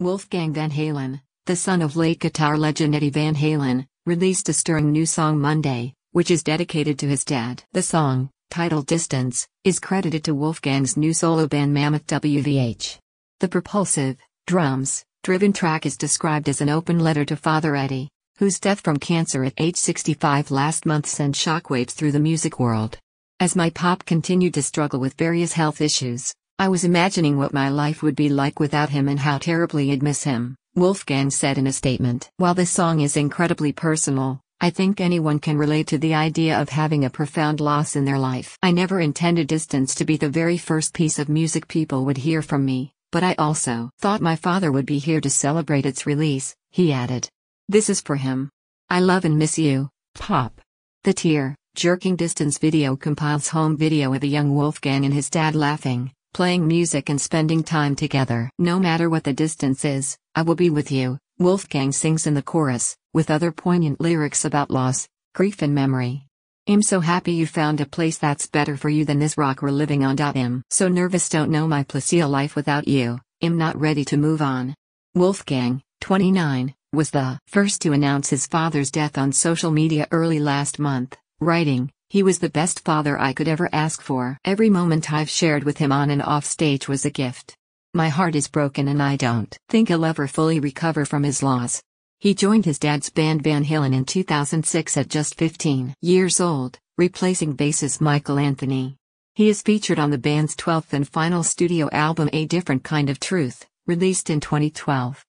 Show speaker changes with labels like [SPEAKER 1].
[SPEAKER 1] Wolfgang Van Halen, the son of late guitar legend Eddie Van Halen, released a stirring new song Monday, which is dedicated to his dad. The song, titled Distance, is credited to Wolfgang's new solo band Mammoth WVH. The propulsive, drums, driven track is described as an open letter to Father Eddie, whose death from cancer at age 65 last month sent shockwaves through the music world. As my pop continued to struggle with various health issues, I was imagining what my life would be like without him and how terribly I'd miss him, Wolfgang said in a statement. While this song is incredibly personal, I think anyone can relate to the idea of having a profound loss in their life. I never intended Distance to be the very first piece of music people would hear from me, but I also thought my father would be here to celebrate its release, he added. This is for him. I love and miss you, Pop. The tear, jerking Distance video compiles home video of a young Wolfgang and his dad laughing, playing music and spending time together. No matter what the distance is, I will be with you, Wolfgang sings in the chorus, with other poignant lyrics about loss, grief and memory. I'm so happy you found a place that's better for you than this rock we're living on. I'm so nervous don't know my in life without you, I'm not ready to move on. Wolfgang, 29, was the first to announce his father's death on social media early last month, writing, he was the best father I could ever ask for. Every moment I've shared with him on and off stage was a gift. My heart is broken and I don't think he'll ever fully recover from his loss. He joined his dad's band Van Halen in 2006 at just 15 years old, replacing bassist Michael Anthony. He is featured on the band's 12th and final studio album A Different Kind of Truth, released in 2012.